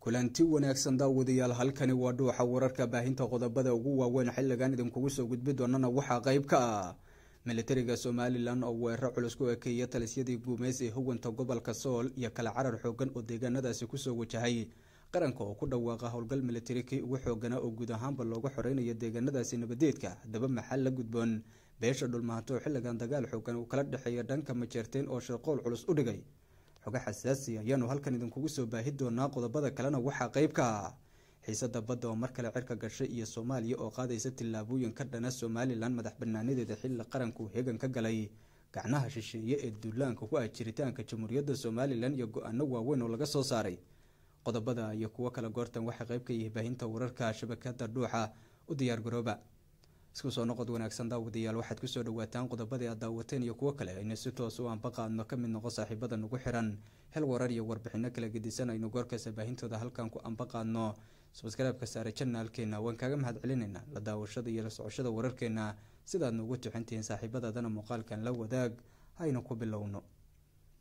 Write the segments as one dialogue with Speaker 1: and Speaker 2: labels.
Speaker 1: kulanti wanaagsan daawadayaal halkani waa dhuuxa wararka baahinta qodobada ugu waaweyn xilligan idinkugu soo gudbi doonana waxaa qayb ka ah militariga somalilan oo weeraro culus ku ekeeya talisyadii guumeys ee hoganta gobolka sool iyo kala carar xooggan oo deegaanadaasi kusoo wajahay qaranka oo ku dhawaaqa howlgal militari kii ugu xooganaa oo guud ahaanba looga xoreynaya deegaanadaasi nabadeedka haddaba maxal la gudboon beesha dhulmahanto xilligan dagaal xoogan uu kala dhexeeya dhanka majeerteen oo shirqool culus u dhigay xoga xasaasi ayaanu halkan idinkugu soo baahi doonaa qodobada kalena waxaa qeyb ka ah xiisada badda oo mar kale cirka gashay iyo soomaaliya oo qaadaysa tillaabooyin ka dhana somalilan madax banaanadeeda xilli qaranku heegan ka galay gacnaha shisheeye ee duulaanka ku ah jiritaanka jamhuuriyadda somalilan iyo go-aano waaweyn oo laga soo saaray qodobada iyo kuwo kale goortan waxay qeyb ka yihi baahinta wararka shabakada dhuuxa u diyaargarooba isku soo noqod wanaagsan daawadayaal waxaad kusoo dhawaataan qodobadii aad daawateen iyo kuwo kale aynu si toos u anbaqaadno ka mid noqo saaxiibadan ugu xiran hel warar iyo warbixino kala gedisan aynu goorkaas baahintooda halkan ku anbaqaadno sabasgaraabka saare janaalkeena waan kaaga mahad celinaynaa la daawashada iyo la socoshada wararkeena sidaadna ugu tuxantihiin saaxiibadaadana muuqaalkan la wadaag hayna ku bilowno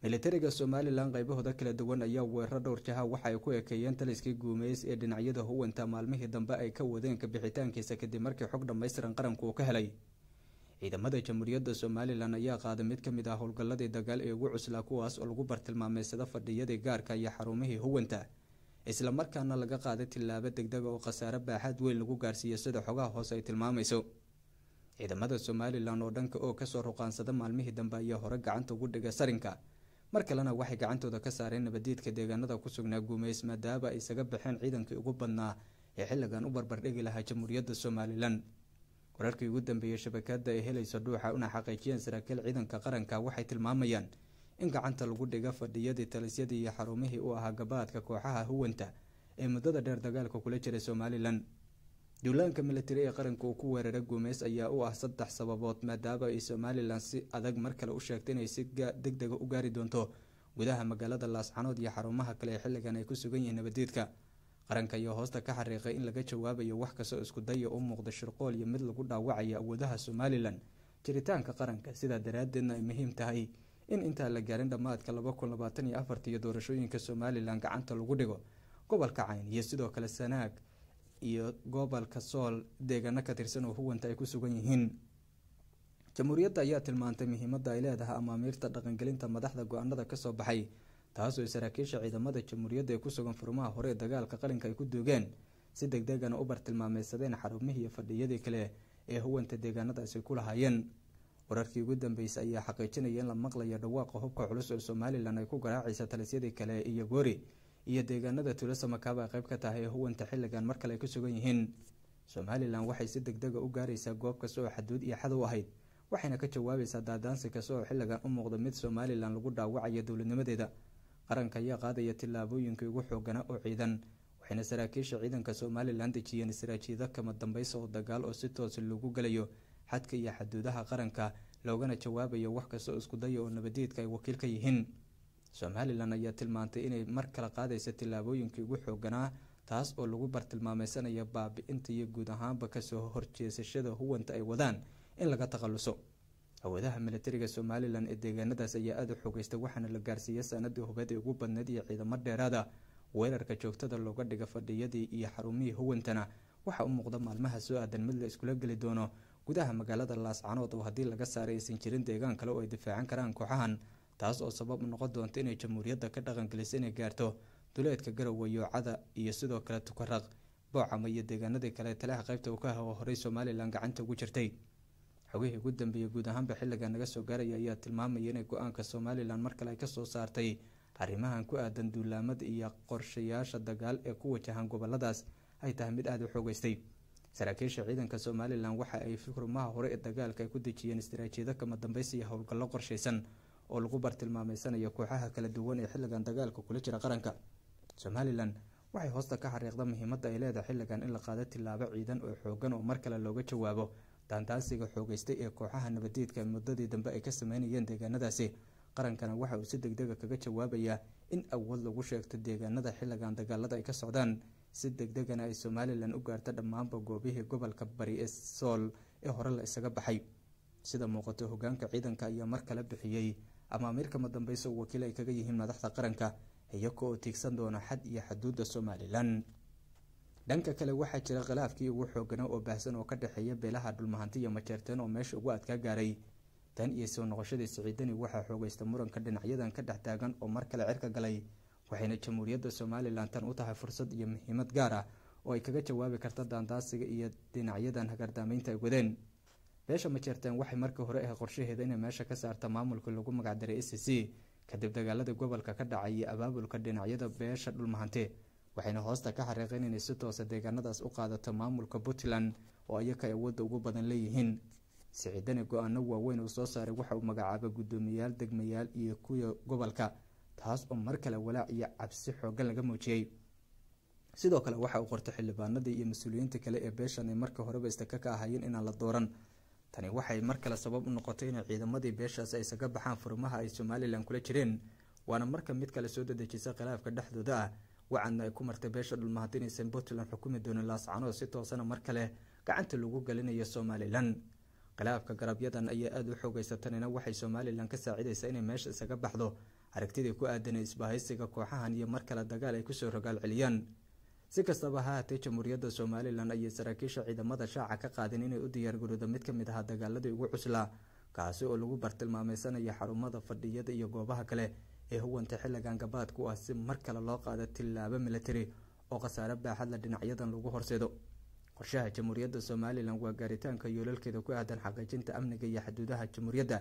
Speaker 1: militariga somalilan qaybahooda kala duwan ayaa weeraro jaha waxa ay ku ekeeyeen taliskii guumeys ee dhinacyada huwanta maalmihii dambe ay ka wadeen kabixitaankiisa kadib markii xog dhammaystiran qaranku uu ka helay ciidamada jamhuuriyadda somalilan ayaa qaaday mid ka mid ah howlgalladii dagaal ee ugu cuslaa kuwaas oo lagu bartilmaameysada fadhiyadii gaarka iyo xarumihii huwanta islamarkaana laga qaaday tilaabo degdega ah oo khasaare baaxaad weyn lagu gaarsiiyo sida xogaha hoose ay tilmaamayso ciidamada somalilan oo dhanka oo kasoo ruqaansada maalmihii dambe ayaa hore gacanta ugu dhigay sarinka mar kalena waxay gacantooda ka saareen nabadiidka deegaanada ku sugnaa guumeys maadaaba ay isaga baxeen ciidankii ugu badnaa ee xilligan u barbardhigi lahaa jamhuuriyadda somalilan wararkii ugu dambeeyey shabakada ay helaysa dhuuxa una xaqiijiyeen saraakiil ciidanka qaranka waxay tilmaamayaan in gacanta lagu dhigo fadhiyadii talisyadii iyo xarumihii u ahaa gabaadka kooxaha huwanta ee muddada dheer dagaalka kula jiray somalilan duulaanka milatari ee qaranka uu ku weeraray guumeys ayaa u ah saddex sababood maadaama ay somalilan si adag mar kale u sheegtay inay si deg dega ah u gaari doonto gudaha magaalada laascanood iyo xarumaha kale ee xilligan ay ku sugan yihiin nabadeedka qaranka ayaa hoosta ka xariiqay in laga jawaabayo wax kastoo iskudaya u muuqda shirqool iyo mid lagu dhaawacayo awoodaha somalilan jiritaanka qaranka sidaa daraadeedna ay muhiim tahay in intaa la gaarin dhammaadka laba kun labaatan iyo afartiiyo doorashooyinka somalilan gacanta lagu dhigo gobolka cayn iyo sidoo kale sanaag iyo gobolka sool deegaano ka tirsan oo huwanta ay ku sugan yihiin jamhuuriyadda ayaa tilmaantay muhiimada ay leedahay amaamiirta dhaqangelinta madaxda go-aanada kasoo baxay taasoo ay saraakiisha ciidamada jamhuuriyadda ee kusugan furmaha hore ee dagaalka qalinka ay ku duugeen si deg degana ah u bartilmaameysadeen xarumihii iyo fadhiyadii kale ee huwanta deegaanadaasi ku lahaayeen wararkii ugu dambeysay ayaa xaqiijinaya in la maqlayo dhawaaqa hubka culus ee somalilan ay ku garaacaysa talisyadii kale iyo goori iyo deegaanada tuulasa makaaba qayb ka tahay ee huwanta xilligan mar kale ay ku sugan yihiin somalilan waxay si deg dega ah u gaaraysaa goob kasta oo xaduud iyo xadow ahayd waxayna ka jawaabaysaa daadaansi kasta oo xilligan u muuqda mid somalilan lagu dhaawacayo dowladnimadeeda qaranka ayaa qaadaya tillaabooyinkii ugu xooganaa oo ciidan waxayna saraakiisha ciidanka somalilan dejiyeen saraajiida kama dambaysa oo dagaal oo si toosa loogu galayo xadka iyo xaduudaha qaranka loogana jawaabayo wax kasta isku daya oo nabadeedka ay wakiil ka yihiin somalilan ayaa tilmaantay inay mar kale qaadaysa tillaabooyinkii ugu xooganaa taas oo lagu bartilmaameysanaya baabi-inta iyo guud ahaanba kasoo horjeesashada huwanta ay wadaan in laga takhaluso hawadaha militariga somalilan ee deegaanadaas ayaa aada u xogeystay waxaana la gaarsiiyey sanadii hubeed ee ugu badneyd iyo ciidamo dheeraada weerarka joogtada looga dhiga fadhiyadii iyo xarumihii huwantana waxaa u muuqda maalmaha soo aadan mid la iskula geli doono gudaha magaalada laascanood oo haddii laga saaray aysan jirin deegaan kale oo ay difaacan karaan kooxahan taas oo sabab u noqon doonta inay jamhuuriyadda ka dhaqangeliso inay gaarto duleedka garowe yoocada iyo sidoo kale tukaraq boocama iyo deegaanadii kale talaha qaybta uu ka horay somalilan gacanta ugu jirtay xogihii ugu dambeeyey guud ahaanba xilliga naga soo gaaraya ayaa tilmaamaya inay go-aanka somalilan mar kale ay kasoo saartay arrimahan ku aadan duulaamada iyo qorshayaasha dagaal ee ku wajahan goboladaas ay tahay mid aad u xoogaystay saraakiisha ciidanka somalilan waxa ay furmaha hore ee dagaalka ay ku dejiyeen istaraatiijiyado kama dambaysa howlgallo qorshaysan oo lagu bartilmaameysanayo kooxaha kala duwan ee xilligan dagaalka kula jira qaranka somalilan waxay hoosta ka xariiqda muhiimadda ay leedahay xilligan in la qaado tilaabo ciidan oo xoogan oo mar kale looga jawaabo daandaasiga xoogeystay ee kooxaha nabadeedka muddadii dambe ay ka sameynayeen deegaanadaasi qarankana waxa uu si degdega ah kaga jawaabayaa in awood lagu sheegto deegaanada xilligan dagaalada ay ka socdaan si degdegana ay somalilan u gaarto dhammaanba goobihii gobolka bari ee sool ee hore la isaga baxay sida muuqato hogaanka ciidanka ayaa mar kale bixiyey amaamiir kama dambeysa u wakiil ay kaga yihiin madaxda qaranka iyago oo tiigsan doona xad iyo xaduudda somalilan dhanka kale waxaa jira khilaafkii ugu xoogganaa oo baahsan oo ka dhexeeya beelaha dhulmahanti iyo majeerteen oo meesha ugu adkaa gaaray tan iyo soo noqoshadii siciidani waxaa xoogaysta muranka dhinacyadan ka dhex taagan oo mar kale cirka galay waxayna jamhuuriyadda somalilan tan u tahay fursad iyo muhiimad gaar ah oo ay kaga jawaabi karta daandaasiga iyo dhinacyadan hagardaameynta ay wadeen beesha ma jeerteen waxay markii hore ahay qorshaheeda inay meesha ka saarta maamulka lagu magacdaray s c kadib dagaalada gobolka ka dhacay iyo abaabulka dhinacyada beesha dhulmahante waxayna hoosta ka xariiqeen inay si toosa deegaanadaas u qaadato maamulka puntland oo iyaka awoodda ugu badan leeyihiin siciidani go-aano waaweyn uu soo saaray waxa uu magacaabay guddoomiyaal degmayaal iyo kuwa gobolka taas oo mar kale walaac iyo cabsi xooggan laga muujiyey sidoo kale waxa uu qortay xildhibaanadii iyo mas-uuliyiinta kale ee beeshan ay marka horeba istaka ka ahaayeen inaan la dooran tani waxay mar kale sabab u noqotay inay ciidamadii beeshaas ay isaga baxaan furmaha ay somalilan kula jireen waana marka mid kale soo dadejisa khilaafka dhexdooda ah wacadna ay ku martay beesha dhulma puntland xukumi doonin laascanood si toosana mar kale gacanta lagu gelinayo somalilan khilaafka garabyadan ayaa aada u xoogeysa tanina waxay somalilan ka saacidaysaa inay meesha isaga baxdo aragtidii ku aadanay isbahaysiga kooxahan iyo mar kale dagaal ay kusoo rogaal celiyaan si kastaba ha haatee jamhuuriyadda somalilan ayay saraakiisha ciidamada shaaca ka qaadeen inay u diyaargarooda mid kamid ahaa dagaaladii ugu cuslaa kaasi oo lagu bartilmaameysanaya xarumada fadhiyada iyo goobaha kale ee huwanta xilligan gabaadku ah si mar kale loo qaado tilaabo milatari oo khasaare baaxadla dhinacyadan lagu horseedo qorshaha jamhuuriyadda somalilan waa gaaritaanka yoolalkeeda ku aadan xaqiijinta amniga iyo xuduudaha jamhuuriyadda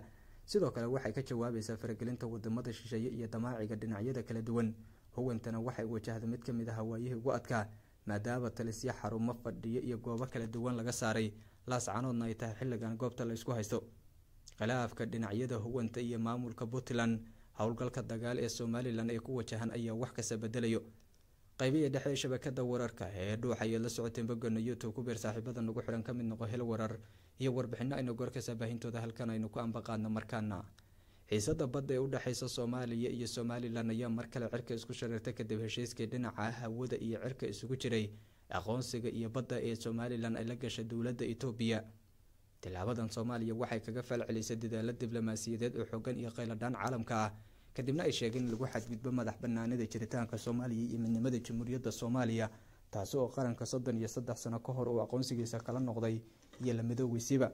Speaker 1: sidoo kale waxay ka jawaabaysaa faragelinta wadamada shisheeye iyo damaaciga dhinacyada kala duwan huwantana waxay wajahda mid ka mid a waayihii ugu adkaa maadaaba talisyo xarumo fadhiyo iyo goobo kala duwan laga saaray laas canoodna ay tahay xilligan goobta la isku haysto khilaafka dhinacyada huwanta iyo maamulka puntland howlgalka dagaal ee somalilan ee ku wajahan ayaa wax kasta bedelayo qaybihii dhexe shabakada wararka ee ayaad la socoteen bogana youtube ku beer saaxiibada nagu xidhan ka mid noqo hel warar iyo warbixinno aynu goorkasta baahintooda halkan aynu ku ambaqaadno markaana xiisada badda ee u dhexeysa soomaaliya iyo somalilan ayaa mar kale cirka isku shareerta kadib heshiiskii dhinaca hawada iyo cirka isugu jiray aqoonsiga iyo badda ee somalilan ay la gashay dowladda etoobiya tilaabadan soomaaliya waxay kaga falcelisay dadaalo diblomaasiyadeed oo xoogan iyo qayladhaan caalamka ah kadibna ay sheegeen in lagu xadgudbo madax banaanida jiritaanka soomaaliya iyo midnimada jamhuuriyadda soomaaliya taasi oo qaranka soddon iyo saddex sano ka hor uu aqoonsigiisa kala noqday iyo la midooweysiba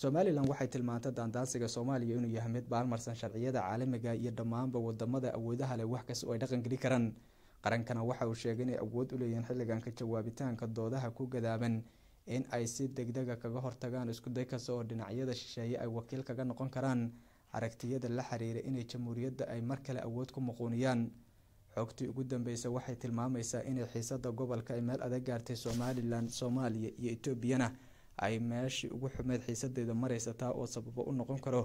Speaker 1: somalilan waxay tilmaantay daandaansiga soomaaliya inuu yahay mid baalmarsan sharciyada caalamiga iyo dhammaanba wadamada awoodaha leh wax kasta oo ay dhaqangeli karaan qarankana waxa uu sheegay inay awood u leeyihiin xilligan ka jawaabitaanka doodaha ku gadaaban in ay si degdega ah kaga hortagaan isku day kasta oo dhinacyada shisheeye ay wakiil kaga noqon karaan aragtiyada la xiriira inay jamhuuriyadda ay mar kale awood ku muquuniyaan xogtii ugu dambeysa waxay tilmaamaysaa inay xiisada gobolka ay meel adag gaartay somalilan soomaaliya iyo etoobiyana ay meeshii ugu xumeed xiisadeeda mareysataa oo sababo u noqon karo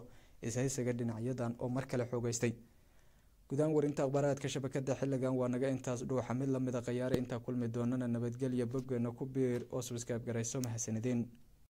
Speaker 1: ishaysiga dhinacyadan oo mar kale xoogeystay gudahaan warinta akhbaaraadka shabakada xilligan waa naga intaas dhuuxa mid lamida khayaara intaa kulmi doonana nabadgelya boggeena ku biir oo subscribe garayso mahadsanideen